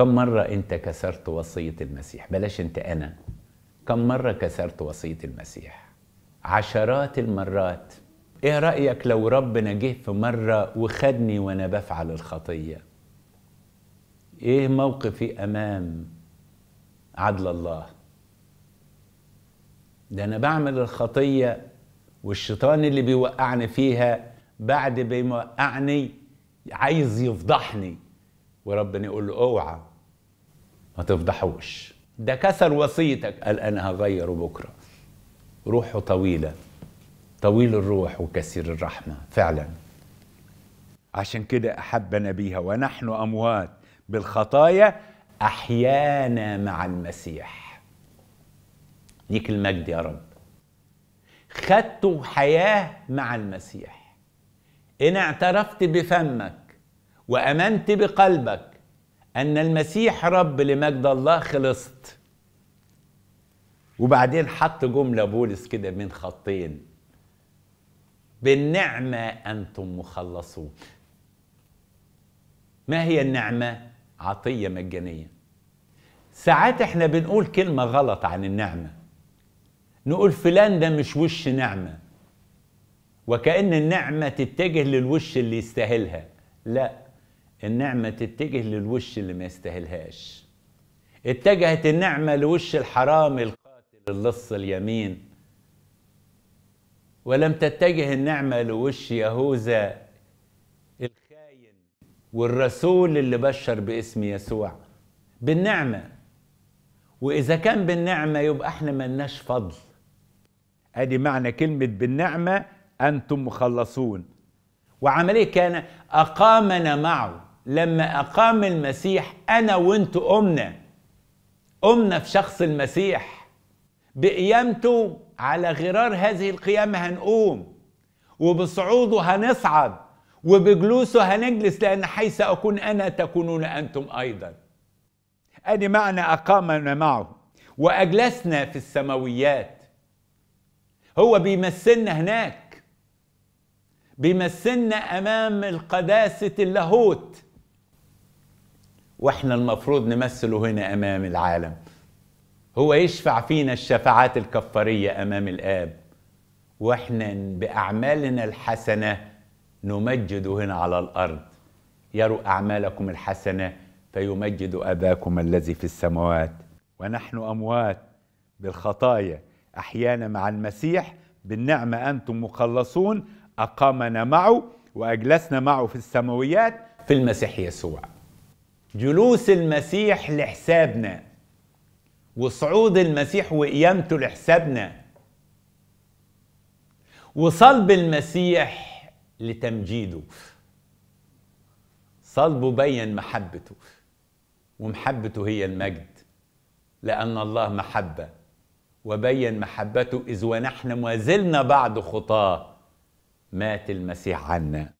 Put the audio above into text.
كم مرة أنت كسرت وصية المسيح بلاش أنت أنا كم مرة كسرت وصية المسيح عشرات المرات إيه رأيك لو ربنا جه في مرة وخدني وأنا بفعل الخطية إيه موقفي أمام عدل الله ده أنا بعمل الخطية والشيطان اللي بيوقعني فيها بعد بيوقعني عايز يفضحني وربنا يقول له اوعى ما تفضحوش ده كسر وصيتك قال انا هغيره بكره روحه طويله طويل الروح وكثير الرحمه فعلا عشان كده احبنا بيها ونحن اموات بالخطايا احيانا مع المسيح ليك المجد يا رب خدت حياه مع المسيح ان اعترفت بفمك وامنت بقلبك أن المسيح رب لمجد الله خلصت وبعدين حط جملة بولس كده بين خطين بالنعمة أنتم مخلصون ما هي النعمة؟ عطية مجانية ساعات احنا بنقول كلمة غلط عن النعمة نقول فلان ده مش وش نعمة وكأن النعمة تتجه للوش اللي يستاهلها لا النعمة تتجه للوش اللي ما يستاهلهاش اتجهت النعمة لوش الحرام القاتل اللص اليمين ولم تتجه النعمة لوش يهوذا الخاين والرسول اللي بشر باسم يسوع بالنعمة وإذا كان بالنعمة يبقى احنا ملناش فضل ادي معنى كلمة بالنعمة أنتم مخلصون وعمليه كان أقامنا معه لما أقام المسيح أنا وأنت قمنا قمنا في شخص المسيح بقيامته على غرار هذه القيامة هنقوم وبصعوده هنصعد وبجلوسه هنجلس لأن حيث أكون أنا تكونون أنتم أيضا أدي معنى أقامنا معه وأجلسنا في السماويات هو بيمثلنا هناك بيمثلنا امام القداسه اللاهوت واحنا المفروض نمثله هنا امام العالم هو يشفع فينا الشفاعات الكفاريه امام الاب واحنا باعمالنا الحسنه نمجد هنا على الارض يروا اعمالكم الحسنه فيمجد اباكم الذي في السماوات ونحن اموات بالخطايا احيانا مع المسيح بالنعمه انتم مخلصون اقامنا معه واجلسنا معه في السماويات في المسيح يسوع جلوس المسيح لحسابنا وصعود المسيح وقيامته لحسابنا وصلب المسيح لتمجيده صلبه بين محبته ومحبته هي المجد لأن الله محبة وبين محبته إذ ونحن ما زلنا بعد خطاه مات المسيح عنا